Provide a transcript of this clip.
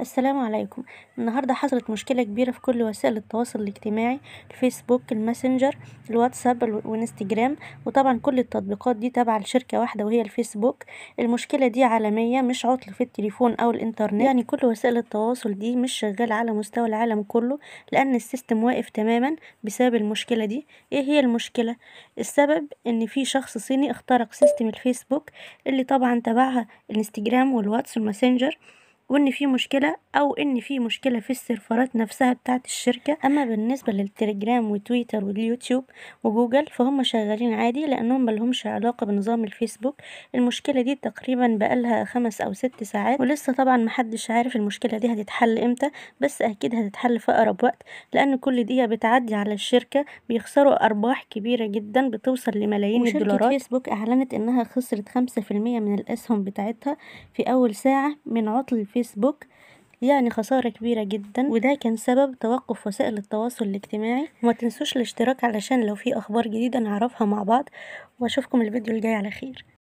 السلام عليكم النهاردة حصلت مشكلة كبيرة في كل وسائل التواصل الاجتماعي الفيسبوك الماسنجر الواتساب والانستجرام وطبعا كل التطبيقات دي تابعة لشركة واحدة وهي الفيسبوك المشكلة دي عالمية مش عطل في التليفون أو الإنترنت يعني كل وسائل التواصل دي مش شغالة على مستوى العالم كله لأن السيستم واقف تماما بسبب المشكلة دي إيه هي المشكلة؟ السبب إن في شخص صيني اخترق سيستم الفيسبوك اللي طبعا تبعها الانستجرام والواتس والماسنجر وان في مشكله او ان في مشكله في السيرفرات نفسها بتاعه الشركه اما بالنسبه للتليجرام وتويتر واليوتيوب وجوجل فهم شغالين عادي لانهم ملهمش علاقه بنظام الفيسبوك المشكله دي تقريبا بقالها خمس او ست ساعات ولسه طبعا محدش عارف المشكله دي هتتحل امتى بس اكيد هتتحل في اقرب وقت لان كل دقيقه بتعدي على الشركه بيخسروا ارباح كبيره جدا بتوصل لملايين الدولارات فيسبوك اعلنت انها خسرت خمسة في المية من الاسهم بتاعتها في اول ساعه من عطل الفيسبوك فيسبوك يعني خسارة كبيرة جدا وده كان سبب توقف وسائل التواصل الاجتماعي وما تنسوش الاشتراك علشان لو في أخبار جديدة نعرفها مع بعض وأشوفكم الفيديو الجاي على خير